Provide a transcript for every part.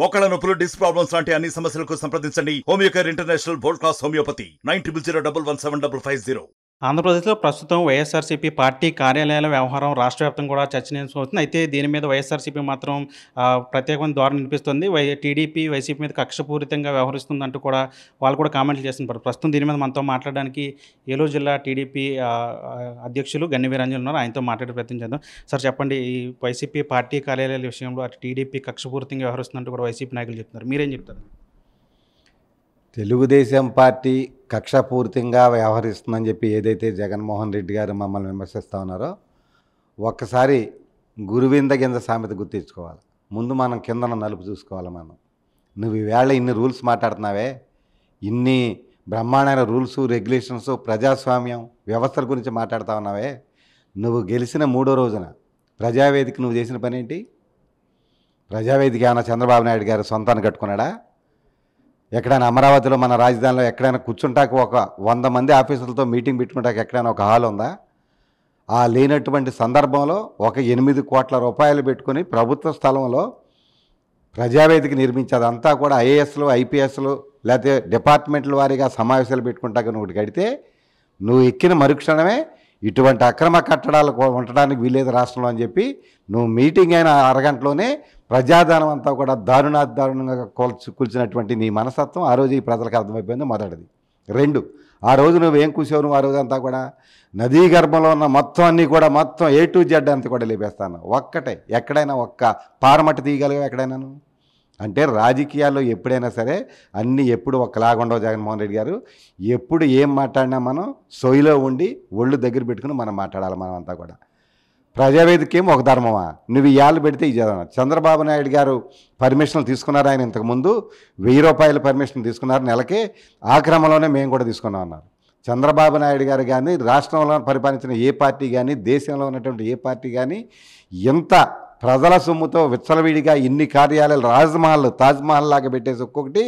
మోకాళ్ళ నొప్పులు disc problems లాంటి అన్ని సమస్యలకు సంప్రదించండి Homeocare international board class homeopathy nine triple zero double one seven double five zero ఆంధ్రప్రదేశ్లో ప్రస్తుతం వైఎస్ఆర్సీపీ పార్టీ కార్యాలయాల వ్యవహారం రాష్ట్ర వ్యాప్తంగా కూడా చర్చనీయాంశం అవుతుంది అయితే దీని మీద వైఎస్ఆర్సీపీ మాత్రం ప్రత్యేకమైన ధోరణి వినిపిస్తుంది వై టీడీపీ వైసీపీ మీద కక్షపూరితంగా వ్యవహరిస్తుందంటూ కూడా వాళ్ళు కూడా కామెంట్లు చేస్తున్నారు ప్రస్తుతం దీని మీద మనతో మాట్లాడడానికి ఏలూరు జిల్లా టీడీపీ అధ్యక్షులు గన్ని ఉన్నారు ఆయనతో మాట్లాడే ప్రయత్నం చేద్దాం సార్ చెప్పండి ఈ వైసీపీ పార్టీ కార్యాలయాల విషయంలో అటు టీడీపీ కక్షపూరితంగా వ్యవహరిస్తుందంటూ కూడా వైసీపీ నాయకులు చెప్తున్నారు మీరేం చెప్తారు తెలుగుదేశం పార్టీ పూర్తిగా వ్యవహరిస్తుందని చెప్పి ఏదైతే జగన్మోహన్ రెడ్డి గారు మమ్మల్ని విమర్శిస్తూ ఉన్నారో ఒక్కసారి గురువింద కింద సామెత గుర్తించుకోవాలి ముందు మనం కిందన నలుపు చూసుకోవాలి మనం నువ్వు ఈవేళ ఇన్ని రూల్స్ మాట్లాడుతున్నావే ఇన్ని బ్రహ్మాండమైన రూల్స్ రెగ్యులేషన్స్ ప్రజాస్వామ్యం వ్యవస్థల గురించి మాట్లాడుతూ ఉన్నావే నువ్వు గెలిచిన మూడో రోజున ప్రజావేదిక నువ్వు చేసిన ఏంటి ప్రజావేదిక ఏమైనా చంద్రబాబు నాయుడు గారు సొంతాన్ని కట్టుకున్నాడా ఎక్కడైనా అమరావతిలో మన రాజధానిలో ఎక్కడైనా కూర్చుంటాక ఒక వంద మంది ఆఫీసులతో మీటింగ్ పెట్టుకుంటాక ఎక్కడైనా ఒక హాల్ ఉందా ఆ లేనటువంటి సందర్భంలో ఒక ఎనిమిది కోట్ల రూపాయలు పెట్టుకుని ప్రభుత్వ స్థలంలో ప్రజావేదిక నిర్మించేది అంతా కూడా ఐఏఎస్లు ఐపీఎస్లు లేకపోతే డిపార్ట్మెంట్ల వారీగా సమావేశాలు పెట్టుకుంటాక నువ్వు గడితే నువ్వు ఎక్కిన మరుక్షణమే ఇటువంటి అక్రమ కట్టడాలు ఉండడానికి వీలేదు రాష్ట్రంలో అని చెప్పి నువ్వు మీటింగ్ అయిన అరగంటలోనే ప్రజాధనం అంతా కూడా దారుణా దారుణంగా కూల్చు కూల్చినటువంటి నీ మనస్తత్వం ఆ రోజు ఈ ప్రజలకు అర్థమైపోయింది మొదటిది రెండు ఆ రోజు నువ్వేం కూసావు నువ్వు ఆ రోజు అంతా కూడా నదీ గర్భంలో ఉన్న మొత్తం అన్నీ కూడా మొత్తం ఏ టు జెడ్ అంతా కూడా లేపేస్తాను ఒక్కటే ఎక్కడైనా ఒక్క పారమట్టి తీయగలిగా ఎక్కడైనా నువ్వు అంటే రాజకీయాల్లో ఎప్పుడైనా సరే అన్నీ ఎప్పుడు ఉండవు జగన్మోహన్ రెడ్డి గారు ఎప్పుడు ఏం మాట్లాడినా మనం సొయిలో ఉండి ఒళ్ళు దగ్గర పెట్టుకుని మనం మాట్లాడాలి మనం అంతా కూడా ఏమి ఒక ధర్మమా నువ్వు ఇవాళ పెడితే ఈ ధర్మం చంద్రబాబు నాయుడు గారు పర్మిషన్లు తీసుకున్నారు ఆయన ఇంతకుముందు వెయ్యి రూపాయల పర్మిషన్ తీసుకున్నారు నెలకే ఆ క్రమంలోనే మేము కూడా తీసుకున్నాం అన్నారు చంద్రబాబు నాయుడు గారు కానీ రాష్ట్రంలో పరిపాలించిన ఏ పార్టీ కానీ దేశంలో ఉన్నటువంటి ఏ పార్టీ కానీ ఎంత ప్రజల సొమ్ముతో విచ్చలవిడిగా ఇన్ని కార్యాలయాలు రాజ్మహల్ తాజ్మహల్ లాగా పెట్టేసి ఒక్కొక్కటి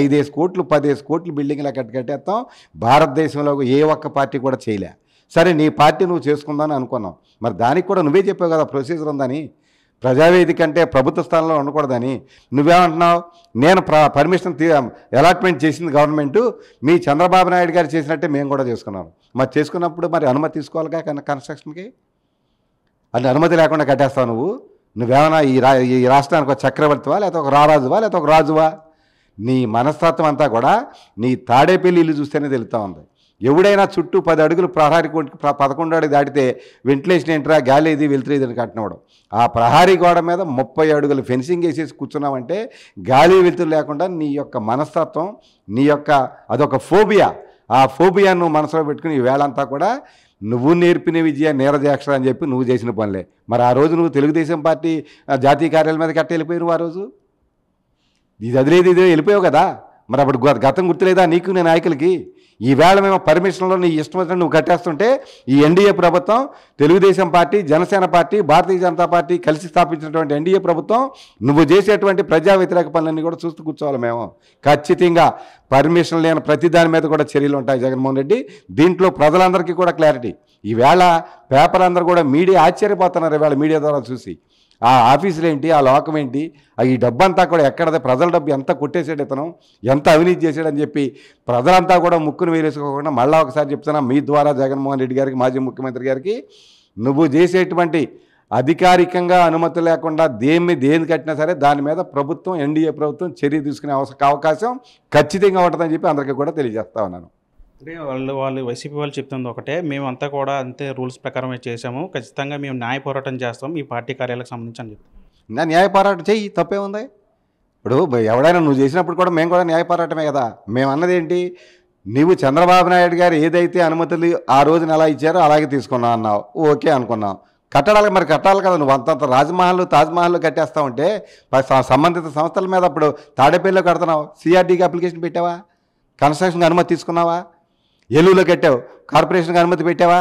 ఐదేసి కోట్లు పదేసి కోట్లు బిల్డింగ్లా కట్టి కట్టేస్తాం భారతదేశంలో ఏ ఒక్క పార్టీ కూడా చేయలే సరే నీ పార్టీ నువ్వు చేసుకుందామని అనుకున్నావు మరి దానికి కూడా నువ్వే చెప్పావు కదా ప్రొసీజర్ ఉందని ప్రజావేదిక అంటే ప్రభుత్వ స్థానంలో ఉండకూడదని నువ్వేమంటున్నావు నేను పర్మిషన్ అలాట్మెంట్ చేసింది గవర్నమెంట్ మీ చంద్రబాబు నాయుడు గారు చేసినట్టే మేము కూడా చేసుకున్నాం మరి చేసుకున్నప్పుడు మరి అనుమతి తీసుకోవాలిగా కన్స్ట్రక్షన్కి అది అనుమతి లేకుండా కట్టేస్తావు నువ్వు నువ్వేమన్నా ఈ రా ఈ రాష్ట్రానికి ఒక చక్రవర్తివా లేకపోతే ఒక రారాజువా లేకపోతే ఒక రాజువా నీ మనస్తత్వం అంతా కూడా నీ తాడేపల్లి ఇల్లు చూస్తేనే తెలుస్తూ ఉంది ఎవడైనా చుట్టూ పది అడుగులు ప్రహారీ పదకొండు అడుగు దాటితే వెంటిలేషన్ ఏంట్రా గాలి ఇది వెళ్తే ఇది కట్టినవాడు ఆ ప్రహారీ గోడ మీద ముప్పై అడుగులు ఫెన్సింగ్ వేసేసి కూర్చున్నామంటే గాలి వెలుతురు లేకుండా నీ యొక్క మనస్తత్వం నీ యొక్క అదొక ఫోబియా ఆ ఫోబియాను మనసులో పెట్టుకుని ఈ వేళంతా కూడా నువ్వు నేర్పిన విజయ నీరజాక్ష అని చెప్పి నువ్వు చేసిన పనులే మరి ఆ రోజు నువ్వు తెలుగుదేశం పార్టీ జాతీయ కార్యాలయం మీద కట్ట వెళ్ళిపోయినావు ఆ రోజు ఇది అదిలేదు ఇది వెళ్ళిపోయావు కదా మరి అప్పుడు గతం గుర్తులేదా నీకు నేను నాయకులకి ఈవేళ మేము పర్మిషన్లో నీ ఇష్టం వచ్చిన నువ్వు కట్టేస్తుంటే ఈ ఎన్డీఏ ప్రభుత్వం Telugu Desam party Jana Sena party Bharatiya Janata party కలిసి స్థాపించినటువంటి ఎన్డీఏ ప్రభుత్వం నువ్వు చేసేటువంటి ప్రజా వ్యతిరేక పనులన్నీ కూడా చూస్తూ కూర్చోవాలి మేము ఖచ్చితంగా పర్మిషన్ లేని ప్రతి దాని మీద కూడా చర్యలు ఉంటాయి జగన్మోహన్ రెడ్డి దీంట్లో ప్రజలందరికీ కూడా క్లారిటీ ఈవేళ పేపర్ అందరూ కూడా మీడియా ఆశ్చర్యపోతున్నారు ఈవేళ మీడియా ద్వారా చూసి ఆ ఆఫీసులు ఏంటి ఆ లోకం ఏంటి ఈ డబ్బంతా కూడా ఎక్కడదే ప్రజల డబ్బు ఎంత కొట్టేశాడు ఇతను ఎంత అవినీతి చేశాడని చెప్పి ప్రజలంతా కూడా ముక్కును వేరేసుకోకుండా మళ్ళీ ఒకసారి చెప్తున్నా మీ ద్వారా జగన్మోహన్ రెడ్డి గారికి మాజీ ముఖ్యమంత్రి గారికి నువ్వు చేసేటువంటి అధికారికంగా అనుమతి లేకుండా దేన్ని దేని కట్టినా సరే దాని మీద ప్రభుత్వం ఎన్డీఏ ప్రభుత్వం చర్య తీసుకునే అవకాశం ఖచ్చితంగా ఉంటుందని చెప్పి అందరికీ కూడా తెలియజేస్తా ఉన్నాను అంటే వాళ్ళు వాళ్ళు వైసీపీ వాళ్ళు చెప్తుంది ఒకటే మేమంతా కూడా అంతే రూల్స్ ప్రకారమే చేసాము ఖచ్చితంగా మేము న్యాయ పోరాటం చేస్తాం ఈ పార్టీ కార్యాలకు సంబంధించి అని చెప్తాం న్యాయ పోరాటం చెయ్యి తప్పే ఉంది ఇప్పుడు ఎవడైనా నువ్వు చేసినప్పుడు కూడా మేము కూడా న్యాయ పోరాటమే కదా మేము అన్నది ఏంటి నీవు చంద్రబాబు నాయుడు గారు ఏదైతే అనుమతులు ఆ రోజున ఎలా ఇచ్చారో అలాగే తీసుకున్నావు అన్నావు ఓకే అనుకున్నాం కట్టడాలు మరి కట్టాలి కదా నువ్వు అంతంత రాజమహల్ తాజ్మహల్ కట్టేస్తా ఉంటే సంబంధిత సంస్థల మీద అప్పుడు తాడేపల్లిలో కడుతున్నావు సిఆర్డీకి అప్లికేషన్ పెట్టావా కన్స్ట్రక్షన్ అనుమతి తీసుకున్నావా ఏలూరులో కట్టావు కార్పొరేషన్కి అనుమతి పెట్టావా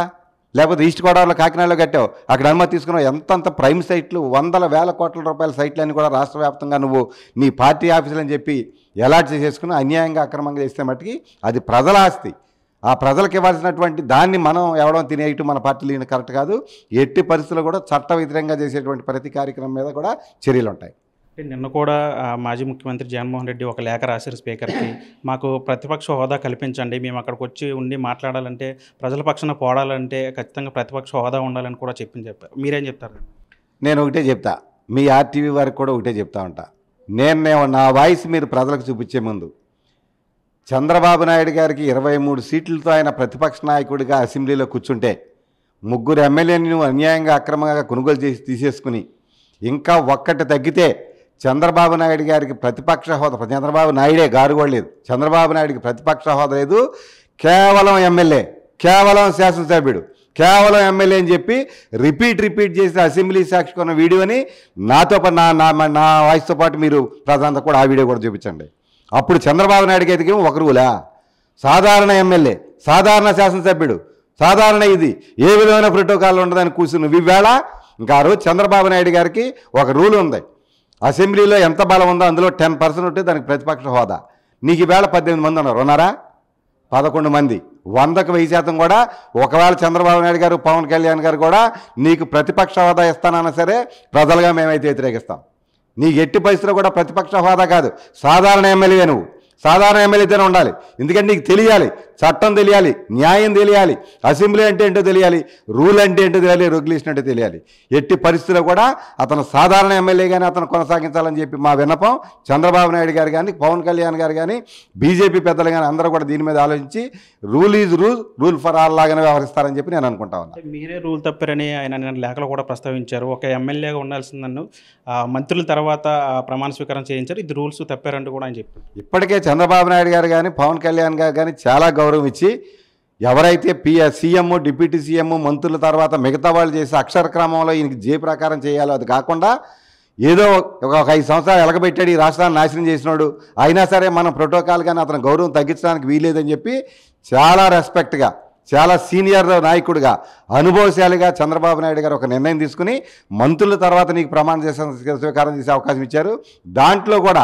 లేకపోతే ఈస్ట్ గోదావరిలో కాకినాడలో కట్టావు అక్కడ అనుమతి తీసుకున్నావు ఎంతంత ప్రైమ్ సైట్లు వందల వేల కోట్ల రూపాయల సైట్లన్నీ కూడా రాష్ట్ర వ్యాప్తంగా నువ్వు నీ పార్టీ ఆఫీసులు అని చెప్పి ఎలాట్ చేసేసుకుని అన్యాయంగా అక్రమంగా చేస్తే మట్టుకి అది ప్రజల ఆస్తి ఆ ప్రజలకు ఇవ్వాల్సినటువంటి దాన్ని మనం ఎవడం తినేయటం మన పార్టీ కరెక్ట్ కాదు ఎట్టి పరిస్థితుల్లో కూడా చట్ట వ్యతిరేకంగా చేసేటువంటి ప్రతి కార్యక్రమం మీద కూడా చర్యలు ఉంటాయి నిన్న కూడా మాజీ ముఖ్యమంత్రి జగన్మోహన్ రెడ్డి ఒక లేఖ రాశారు స్పీకర్కి మాకు ప్రతిపక్ష హోదా కల్పించండి మేము అక్కడికి వచ్చి ఉండి మాట్లాడాలంటే ప్రజల పక్షాన పోడాలంటే ఖచ్చితంగా ప్రతిపక్ష హోదా ఉండాలని కూడా చెప్పి చెప్పారు మీరేం చెప్తారు నేను ఒకటే చెప్తా మీ ఆర్టీవీ వారికి కూడా ఒకటే చెప్తా ఉంటా నేను నా వాయిస్ మీరు ప్రజలకు చూపించే ముందు చంద్రబాబు నాయుడు గారికి ఇరవై మూడు సీట్లతో ఆయన ప్రతిపక్ష నాయకుడిగా అసెంబ్లీలో కూర్చుంటే ముగ్గురు ఎమ్మెల్యేని అన్యాయంగా అక్రమంగా కొనుగోలు చేసి తీసేసుకుని ఇంకా ఒక్కటి తగ్గితే చంద్రబాబు నాయుడు గారికి ప్రతిపక్ష హోదా చంద్రబాబు నాయుడే లేదు చంద్రబాబు నాయుడికి ప్రతిపక్ష హోదా లేదు కేవలం ఎమ్మెల్యే కేవలం శాసనసభ్యుడు కేవలం ఎమ్మెల్యే అని చెప్పి రిపీట్ రిపీట్ చేసి అసెంబ్లీ సాక్షికున్న వీడియోని నాతో నా నా నా వాయిస్తో పాటు మీరు ప్రజలంతా కూడా ఆ వీడియో కూడా చూపించండి అప్పుడు చంద్రబాబు నాయుడికి అయితే ఒక రూలా సాధారణ ఎమ్మెల్యే సాధారణ శాసనసభ్యుడు సాధారణ ఇది ఏ విధమైన ప్రోటోకాల్ ఉండదని కూర్చుని ఇవేళ ఇంకా ఆ రోజు చంద్రబాబు నాయుడు గారికి ఒక రూల్ ఉంది అసెంబ్లీలో ఎంత బలం ఉందో అందులో టెన్ పర్సెంట్ ఉంటే దానికి ప్రతిపక్ష హోదా నీకు ఈవేళ పద్దెనిమిది మంది ఉన్నారు ఉన్నారా పదకొండు మంది వందకు వెయ్యి శాతం కూడా ఒకవేళ చంద్రబాబు నాయుడు గారు పవన్ కళ్యాణ్ గారు కూడా నీకు ప్రతిపక్ష హోదా ఇస్తానన్నా సరే ప్రజలుగా మేమైతే వ్యతిరేకిస్తాం నీకు ఎట్టి పరిస్థితిలో కూడా ప్రతిపక్ష హోదా కాదు సాధారణ ఎమ్మెల్యే నువ్వు సాధారణ ఎమ్మెల్యేతోనే ఉండాలి ఎందుకంటే నీకు తెలియాలి చట్టం తెలియాలి న్యాయం తెలియాలి అసెంబ్లీ అంటే ఏంటో తెలియాలి రూల్ అంటే ఏంటో తెలియాలి రెగ్యులేషన్ అంటే తెలియాలి ఎట్టి పరిస్థితుల్లో కూడా అతను సాధారణ ఎమ్మెల్యే కానీ అతను కొనసాగించాలని చెప్పి మా విన్నపం చంద్రబాబు నాయుడు గారు కానీ పవన్ కళ్యాణ్ గారు కానీ బీజేపీ పెద్దలు కానీ అందరూ కూడా దీని మీద ఆలోచించి rule is rule rule for all లాగానే వ్యవహరిస్తారని చెప్పి నేను అనుకుంటా ఉన్నాను మీరే రూల్ తప్పారని ఆయన లేఖలు కూడా ప్రస్తావించారు ఒక ఎమ్మెల్యేగా ఉండాల్సిందన్ను నన్ను మంత్రుల తర్వాత ప్రమాణ స్వీకారం చేయించారు ఇది రూల్స్ తప్పారంటూ కూడా ఆయన చెప్పారు ఇప్పటికే చంద్రబాబు నాయుడు గారు కానీ పవన్ కళ్యాణ్ గారు కానీ చాలా గౌరవం ఇచ్చి ఎవరైతే పి సీఎం డిప్యూటీ సీఎం మంత్రుల తర్వాత మిగతా వాళ్ళు చేసే అక్షర క్రమంలో ఈయనకి జే ప్రకారం చేయాలో అది కాకుండా ఏదో ఒక ఐదు సంవత్సరాలు ఎలగబెట్టాడు ఈ రాష్ట్రాన్ని నాశనం చేసినాడు అయినా సరే మన ప్రోటోకాల్ కానీ అతని గౌరవం తగ్గించడానికి వీలేదని చెప్పి చాలా రెస్పెక్ట్గా చాలా సీనియర్ నాయకుడిగా అనుభవశాలిగా చంద్రబాబు నాయుడు గారు ఒక నిర్ణయం తీసుకుని మంత్రుల తర్వాత నీకు ప్రమాణం చేసిన స్వీకారం చేసే అవకాశం ఇచ్చారు దాంట్లో కూడా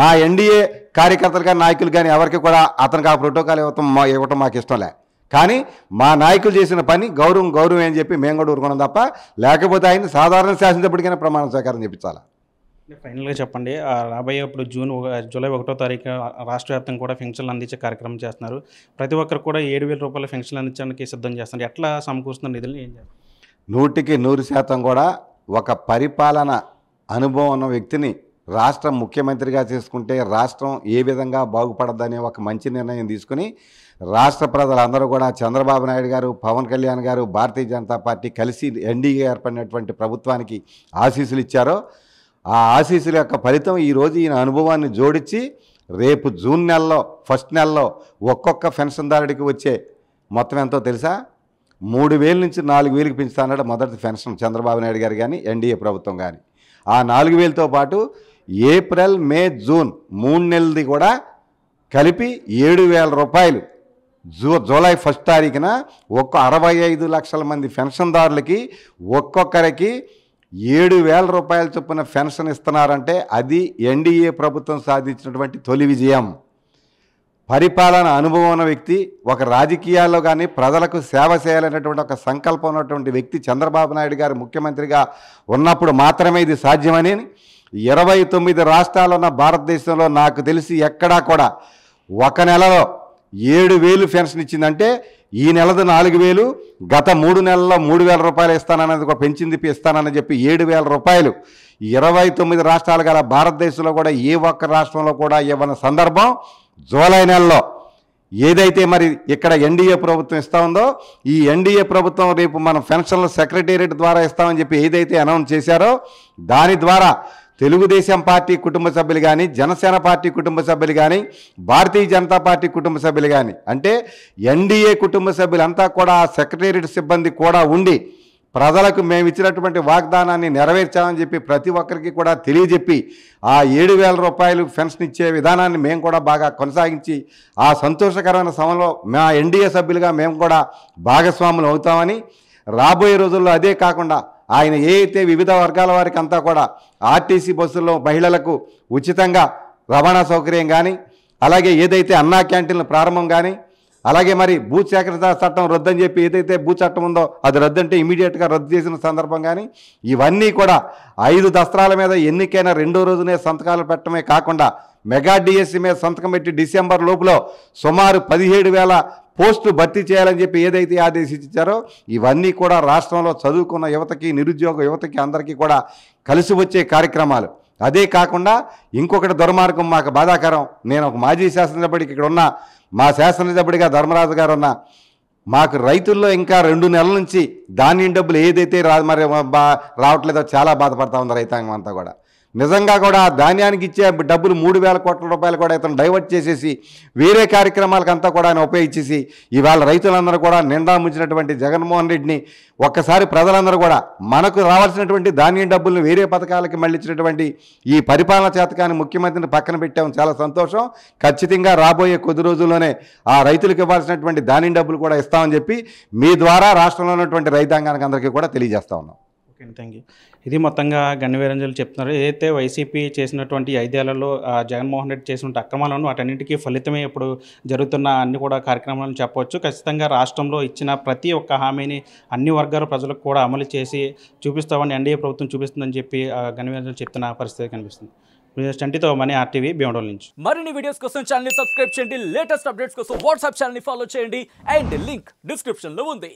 మా ఎన్డీఏ కార్యకర్తలు కానీ నాయకులు కానీ ఎవరికి కూడా అతనికి ఆ ప్రోటోకాల్ ఇవ్వటం మా ఇవ్వటం మాకు ఇష్టంలే కానీ మా నాయకులు చేసిన పని గౌరవం గౌరవం అని చెప్పి మేము కూడా ఊరుకున్నాం తప్ప లేకపోతే ఆయన సాధారణ శాసనసభ్యుడికైనా ప్రమాణ స్వీకారం చేపించాలి ఫైనల్గా చెప్పండి రాబోయే ఇప్పుడు జూన్ జూలై ఒకటో తారీఖు రాష్ట్ర వ్యాప్తంగా కూడా పెన్షన్లు అందించే కార్యక్రమం చేస్తున్నారు ప్రతి ఒక్కరు కూడా ఏడు వేల రూపాయల ఫెన్షన్లు అందించడానికి సిద్ధం చేస్తున్నారు ఎట్లా సమకూరుస్తున్న నిధులు ఏం చేస్తారు నూటికి నూరు శాతం కూడా ఒక పరిపాలన అనుభవం ఉన్న వ్యక్తిని రాష్ట్ర ముఖ్యమంత్రిగా చేసుకుంటే రాష్ట్రం ఏ విధంగా బాగుపడద్దనే ఒక మంచి నిర్ణయం తీసుకుని రాష్ట్ర ప్రజలందరూ కూడా చంద్రబాబు నాయుడు గారు పవన్ కళ్యాణ్ గారు భారతీయ జనతా పార్టీ కలిసి ఎన్డీఏ ఏర్పడినటువంటి ప్రభుత్వానికి ఆశీస్సులు ఇచ్చారో ఆ ఆశీస్సుల యొక్క ఫలితం ఈరోజు ఈయన అనుభవాన్ని జోడించి రేపు జూన్ నెలలో ఫస్ట్ నెలలో ఒక్కొక్క పెన్షన్దారుడికి వచ్చే మొత్తం ఎంతో తెలుసా మూడు వేల నుంచి నాలుగు వేలకు పెంచుతానడు మొదటి పెన్షన్ చంద్రబాబు నాయుడు గారు కానీ ఎన్డీఏ ప్రభుత్వం కానీ ఆ నాలుగు వేలతో పాటు ఏప్రిల్ మే జూన్ మూడు నెలది కూడా కలిపి ఏడు వేల రూపాయలు జూ జూలై ఫస్ట్ తారీఖున ఒక్క అరవై ఐదు లక్షల మంది పెన్షన్దారులకి ఒక్కొక్కరికి ఏడు వేల రూపాయల చొప్పున పెన్షన్ ఇస్తున్నారంటే అది ఎన్డీఏ ప్రభుత్వం సాధించినటువంటి తొలి విజయం పరిపాలన అనుభవం ఉన్న వ్యక్తి ఒక రాజకీయాల్లో కానీ ప్రజలకు సేవ చేయాలనేటువంటి ఒక సంకల్పం ఉన్నటువంటి వ్యక్తి చంద్రబాబు నాయుడు గారు ముఖ్యమంత్రిగా ఉన్నప్పుడు మాత్రమే ఇది సాధ్యమని ఇరవై తొమ్మిది రాష్ట్రాలు ఉన్న భారతదేశంలో నాకు తెలిసి ఎక్కడా కూడా ఒక నెలలో ఏడు వేలు పెన్షన్ ఇచ్చిందంటే ఈ నెలది నాలుగు వేలు గత మూడు నెలల్లో మూడు వేల రూపాయలు ఇస్తానన్నది ఒక పెంచింది ఇస్తానని చెప్పి ఏడు వేల రూపాయలు ఇరవై తొమ్మిది రాష్ట్రాలు గల భారతదేశంలో కూడా ఏ ఒక్క రాష్ట్రంలో కూడా ఇవ్వని సందర్భం జూలై నెలలో ఏదైతే మరి ఇక్కడ ఎన్డీఏ ప్రభుత్వం ఇస్తా ఉందో ఈ ఎన్డీఏ ప్రభుత్వం రేపు మనం పెన్షన్ల సెక్రటేరియట్ ద్వారా ఇస్తామని చెప్పి ఏదైతే అనౌన్స్ చేశారో దాని ద్వారా తెలుగుదేశం పార్టీ కుటుంబ సభ్యులు కానీ జనసేన పార్టీ కుటుంబ సభ్యులు కానీ భారతీయ జనతా పార్టీ కుటుంబ సభ్యులు కానీ అంటే ఎన్డీఏ కుటుంబ సభ్యులంతా కూడా ఆ సెక్రటేరియట్ సిబ్బంది కూడా ఉండి ప్రజలకు మేము ఇచ్చినటువంటి వాగ్దానాన్ని నెరవేర్చామని చెప్పి ప్రతి ఒక్కరికి కూడా తెలియజెప్పి ఆ ఏడు వేల రూపాయలు పెన్షన్ ఇచ్చే విధానాన్ని మేము కూడా బాగా కొనసాగించి ఆ సంతోషకరమైన సమయంలో మా ఎన్డీఏ సభ్యులుగా మేము కూడా భాగస్వాములు అవుతామని రాబోయే రోజుల్లో అదే కాకుండా ఆయన ఏ అయితే వివిధ వర్గాల వారికి అంతా కూడా ఆర్టీసీ బస్సుల్లో మహిళలకు ఉచితంగా రవాణా సౌకర్యం కానీ అలాగే ఏదైతే అన్నా క్యాంటీన్ల ప్రారంభం కానీ అలాగే మరి భూ సేకరణ చట్టం రద్దని చెప్పి ఏదైతే భూ చట్టం ఉందో అది రద్దంటే ఇమీడియట్గా రద్దు చేసిన సందర్భం కానీ ఇవన్నీ కూడా ఐదు దస్త్రాల మీద ఎన్నికైన రెండో రోజునే సంతకాలు పెట్టడమే కాకుండా మెగా డిఎస్సీ మీద సంతకం పెట్టి డిసెంబర్ లోపులో సుమారు పదిహేడు వేల పోస్టు భర్తీ చేయాలని చెప్పి ఏదైతే ఆదేశించారో ఇవన్నీ కూడా రాష్ట్రంలో చదువుకున్న యువతకి నిరుద్యోగ యువతకి అందరికీ కూడా కలిసి వచ్చే కార్యక్రమాలు అదే కాకుండా ఇంకొకటి దుర్మార్గం మాకు బాధాకరం నేను ఒక మాజీ శాసనసభ్యుడికి ఇక్కడ ఉన్న మా శాసనసభ్యుడిగా ధర్మరాజు గారు ఉన్న మాకు రైతుల్లో ఇంకా రెండు నెలల నుంచి ధాన్యం డబ్బులు ఏదైతే రా మరి రావట్లేదో చాలా బాధపడతా ఉంది రైతాంగం అంతా కూడా నిజంగా కూడా ధాన్యానికి ఇచ్చే డబ్బులు మూడు వేల కోట్ల రూపాయలు కూడా ఇతను డైవర్ట్ చేసేసి వేరే కార్యక్రమాలకు అంతా కూడా ఆయన ఉపయోగించేసి ఇవాళ రైతులందరూ కూడా నిండా ముంచినటువంటి జగన్మోహన్ రెడ్డిని ఒక్కసారి ప్రజలందరూ కూడా మనకు రావాల్సినటువంటి ధాన్యం డబ్బులను వేరే పథకాలకి మళ్ళించినటువంటి ఈ పరిపాలన చేతకాన్ని ముఖ్యమంత్రిని పక్కన పెట్టాము చాలా సంతోషం ఖచ్చితంగా రాబోయే కొద్ది రోజుల్లోనే ఆ రైతులకు ఇవ్వాల్సినటువంటి ధాన్యం డబ్బులు కూడా ఇస్తామని చెప్పి మీ ద్వారా రాష్ట్రంలో ఉన్నటువంటి రైతాంగానికి అందరికీ కూడా తెలియజేస్తా ఉన్నాం థ్యాంక్ యూ ఇది మొత్తంగా గన్నివీరంజలు చెప్తున్నారు ఏదైతే వైసీపీ చేసినటువంటి ఐదేళ్లలో జగన్మోహన్ రెడ్డి చేసిన అక్రమాలను వాటన్నింటికీ ఫలితమే ఇప్పుడు జరుగుతున్న అన్ని కూడా కార్యక్రమాలను చెప్పవచ్చు ఖచ్చితంగా రాష్ట్రంలో ఇచ్చిన ప్రతి ఒక్క హామీని అన్ని వర్గాల ప్రజలకు కూడా అమలు చేసి చూపిస్తామని ఎన్డీఏ ప్రభుత్వం చూపిస్తుందని చెప్పి గన్నివీరంజలు చెప్తున్న పరిస్థితి కనిపిస్తుంది ఆర్టీవీ నుంచి మరిన్ని వీడియోస్ కోసం ఛానల్ సబ్స్క్రైబ్ చేయండి లేటెస్ట్ అప్డేట్స్ కోసం వాట్సాప్ ఛానల్ ఫాలో చేయండి అండ్ లింక్ డిస్క్రిప్షన్లో ఉంది